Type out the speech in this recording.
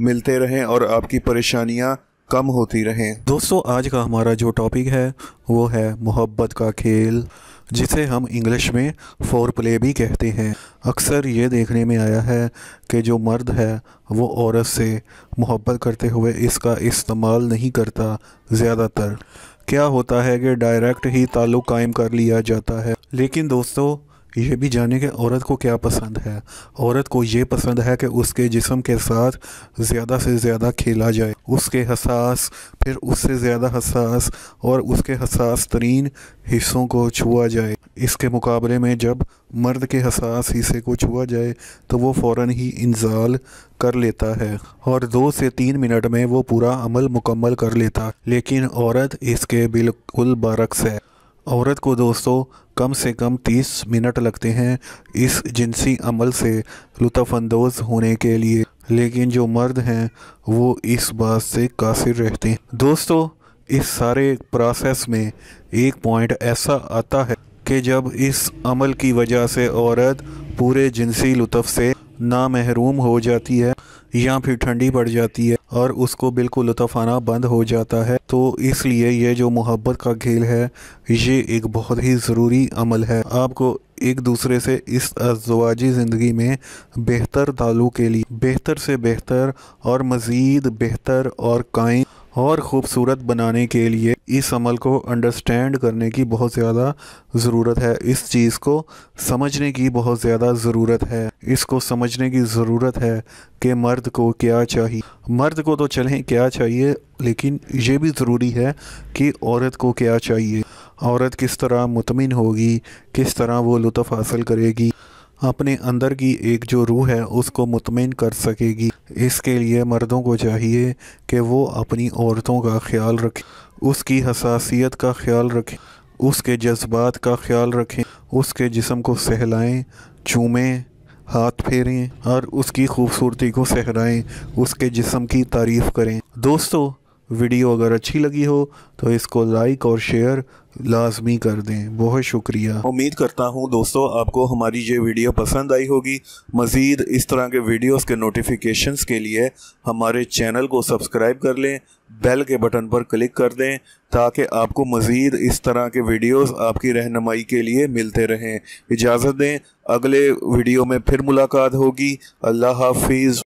मिलते रहें और आपकी परेशानियाँ कम होती रहें दोस्तों आज का हमारा जो टॉपिक है वो है मोहब्बत का खेल जिसे हम इंग्लिश में फोर प्ले भी कहते हैं अक्सर ये देखने में आया है कि जो मर्द है वो औरत से मोहब्बत करते हुए इसका इस्तेमाल नहीं करता ज़्यादातर क्या होता है कि डायरेक्ट ही ताल्लुक़ कायम कर लिया जाता है लेकिन दोस्तों ये भी जाने कि औरत को क्या पसंद है औरत को ये पसंद है कि उसके जिसम के साथ ज़्यादा से ज़्यादा खेला जाए उसके हसास फिर उससे ज़्यादा हसास और उसके हसास तरीन हिस्सों को छुआ जाए इसके मुकाबले में जब मर्द के हसास हिस्से को छुआ जाए तो वो फ़ौर ही इंजाल कर लेता है और दो से तीन मिनट में वो पूरा अमल मुकम्मल कर लेता लेकिन औरत इसके बिल्कुल बरक्स है औरत को दोस्तों कम से कम 30 मिनट लगते हैं इस जिनसी अमल से लुफानंदोज होने के लिए लेकिन जो मर्द हैं वो इस बात से कासिर रहते हैं दोस्तों इस सारे प्रोसेस में एक पॉइंट ऐसा आता है कि जब इस अमल की वजह से औरत पूरे जिनसी लुत्फ़ से नामहरूम हो जाती है या फिर ठंडी पड़ जाती है और उसको बिल्कुल लुत्फ आना बंद हो जाता है तो इसलिए ये जो मोहब्बत का खेल है ये एक बहुत ही ज़रूरी अमल है आपको एक दूसरे से इस अजवाजी ज़िंदगी में बेहतर तालु के लिए बेहतर से बेहतर और मज़ीद बेहतर और कायम और ख़ूबसूरत बनाने के लिए इस अमल को अंडरस्टैंड करने की बहुत ज़्यादा ज़रूरत है इस चीज़ को समझने की बहुत ज़्यादा ज़रूरत है इसको समझने की ज़रूरत है कि मर्द को क्या चाहिए मर्द को तो चलें क्या चाहिए लेकिन ये भी ज़रूरी है कि औरत को क्या चाहिए औरत किस तरह मुतमिन होगी किस तरह वो लुफ़ हासिल करेगी अपने अंदर की एक जो रूह है उसको मुतमिन कर सकेगी इसके लिए मर्दों को चाहिए कि वो अपनी औरतों का ख्याल रखें उसकी हसासीत का ख्याल रखें उसके जज्बात का ख्याल रखें उसके जिसम को सहलाएं चूमें हाथ फेरें और उसकी खूबसूरती को सहराएं उसके जिसम की तारीफ़ करें दोस्तों वीडियो अगर अच्छी लगी हो तो इसको लाइक और शेयर लाजमी कर दें बहुत शुक्रिया उम्मीद करता हूँ दोस्तों आपको हमारी ये वीडियो पसंद आई होगी मज़ीद इस तरह के वीडियोस के नोटिफिकेशंस के लिए हमारे चैनल को सब्सक्राइब कर लें बेल के बटन पर क्लिक कर दें ताकि आपको मज़ीद इस तरह के वीडियोस आपकी रहनमाई के लिए मिलते रहें इजाज़त दें अगले वीडियो में फिर मुलाकात होगी अल्लाह हाफिज़